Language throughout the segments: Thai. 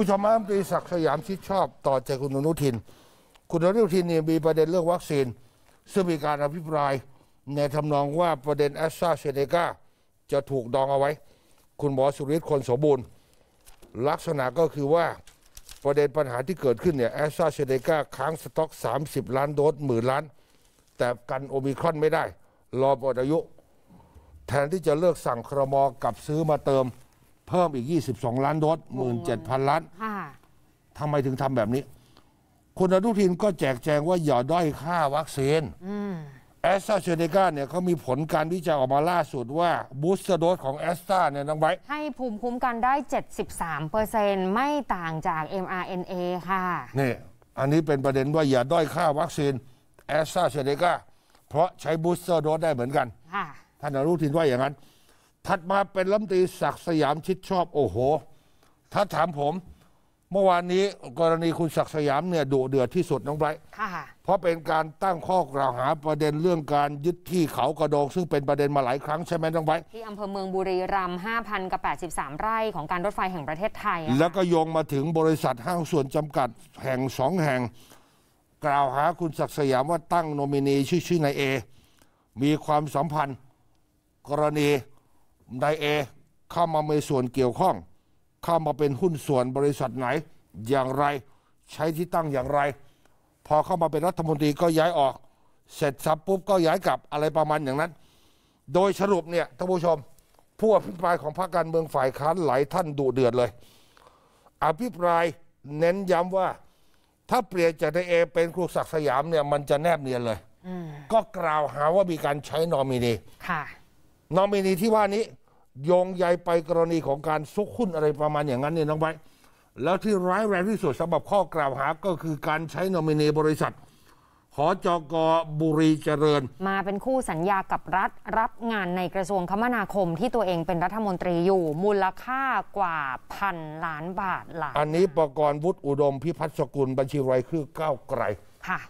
ผู้ชมอัฐมตรีศักดิ์สยามชิดชอบต่อจากคุณอนุทิน คุณอนุทินเนี่ยมีประเด็นเรื่องวัคซีน ซึ่งมีการอภิปรายในทำนองว่าประเด็นแอสตราเซเนกาจะถูกดองเอาไว้ คุณหมอสุริศคนสมบูรณ์ ลักษณะก็คือว่าประเด็นปัญหาที่เกิดขึ้นเนี่ยแอสตราเซเนกาค้างสต็อก 30 ล้านโดสหมื่นล้าน แต่กันโอมิครอนไม่ได้ รอบอดอายุ แทนที่จะเลิกสั่งครมอกับซื้อมาเติมเพิ่มอีก 22 ล้านโดส17,000 ล้าน ทำไมถึงทำแบบนี้ คุณอนุทินก็แจกแจงว่าอย่าด้อยค่าวัคซีนแอสตราเซเนกาเนี่ยเขามีผลการวิจัยออกมาล่าสุดว่าบูสเตอร์โดสของแอสตราเนี่ยน้องไว้ ให้ภูมิคุ้มกันได้ 73%ไม่ต่างจาก mRNA ค่ะ นี่อันนี้เป็นประเด็นว่าอย่าด้อยค่าวัคซีนแอสตราเซเนกาเพราะใช้บูสเตอร์โดสได้เหมือนกันท่านอนุทินว่าอย่างนั้นถัดมาเป็นฐมนตีศักดิ์สยามชิดชอบโอ้โห ถ้าถามผม เมื่อวานนี้กรณีคุณศักดิ์สยามเนี่ยดุเดือดที่สุดน้องไบรท์เพราะเป็นการตั้งข้อกล่าวหาประเด็นเรื่องการยึดที่เขากระโดง ซึ่งเป็นประเด็นมาหลายครั้งใช่ไหมน้องไบรท์ที่อำเภอเมืองบุรีรัมย์ห้าพันกับแปดสิบสามไร่ของการรถไฟแห่งประเทศไทย แล้วก็โยงมาถึงบริษัทห้างส่วนจำกัดแห่งสองแห่ง กล่าวหาคุณศักดิ์สยามว่าตั้งโนมินีชื่อชื่อนายเอมีความสัมพันธ์กรณีนายเอ เข้ามามีส่วนเกี่ยวข้อง เข้ามาเป็นหุ้นส่วนบริษัทไหนอย่างไรใช้ที่ตั้งอย่างไร พอเข้ามาเป็นรัฐมนตรีก็ย้ายออกเสร็จสับปุ๊บก็ย้ายกลับอะไรประมาณอย่างนั้น โดยสรุปเนี่ยท่านผู้ชมผู้อภิปรายของพรรคการเมืองฝ่ายค้านหลายท่านดุเดือดเลย อภิปรายเน้นย้ำว่า ถ้าเปลี่ยนจากนายเอเป็นครูศักดิ์สยามเนี่ย มันจะแนบเนียนเลยก็กล่าวหาว่ามีการใช้นอมินีค่ะนอมินีที่ว่านี้โยงใยไปกรณีของการซุกหุ้นอะไรประมาณอย่างนั้นเนี่ยน้องไบแล้วที่ร้ายแรงที่สุดสำหรับข้อกล่าวหา ก็คือการใช้นอมินีบริษัทขอจอกอบุรีเจริญ มาเป็นคู่สัญญากับรัฐรับงานในกระทรวงคมนาคมที่ตัวเองเป็นรัฐมนตรีอยู่ มูลค่ากว่าพันล้านบาทหลายอันนี้ประกรณ์วุฒิอุดมพิพัฒน์สกุลบัญชีรายชื่อก้าวไกลค่ะ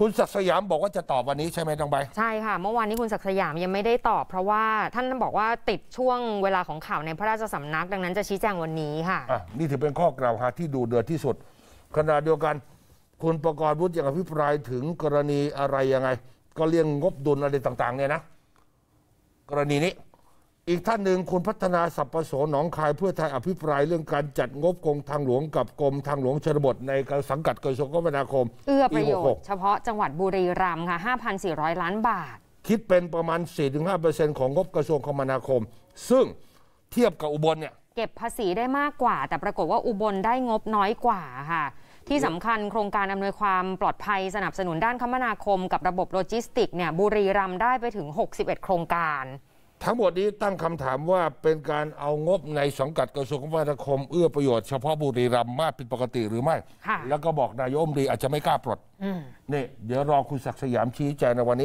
คุณศักดิ์สยามบอกว่าจะตอบวันนี้ใช่ไหมจังใบใช่ค่ะ เมื่อวานนี้คุณศักดิ์สยามยังไม่ได้ตอบ เพราะว่า ท่านบอกว่าติดช่วงเวลาของข่าวในพระราชสำนัก ดังนั้นจะชี้แจงวันนี้ค่ะะนี่ถือเป็นข้อกล่าวหาที่ดูเดือดที่สุดขณะเดียวกัน คุณประกอบวุฒิยังอภิปรายถึงกรณีอะไรยังไง ก็เรื่องงบดุลอะไรต่างๆเนี่ยนะกรณีนี้อีกท่านหนึ่งคุณพัฒนาสัพปโสหนองคายเพื่อไทยอภิปราย เรื่องการจัดงบกองทางหลวงกับกรม ทางหลวงชนบทในสังกัดกระทรวงคมนาคมเอื้อประโยชน์เฉพาะจังหวัดบุรีรัมย์ค่ะ5,400 ล้านบาท คิดเป็นประมาณ 4-5%ของงบกระทรวงคมนาคม ซึ่งเทียบกับอุบลเนี่ยเก็บภาษีได้มากกว่า แต่ปรากฏว่าอุบลได้งบน้อยกว่าค่ะที่สำคัญโครงการอำนวยความปลอดภัยสนับสนุนด้านคมนาคม กับระบบโลจิสติกเนี่ยบุรีรัมได้ไปถึง 61 โครงการทั้งหมดนี้ตั้งคำถามว่าเป็นการเอางบในสังกัดกระทรวงคมนาคม เอื้อประโยชน์เฉพาะบุรีรัมย์มากผิดปกติหรือไม่ แล้วก็บอกนายกอมดีอาจจะไม่กล้าปลดนี่เดี๋ยวรอคุณศักดิ์สยามชี้แจงในวันนี้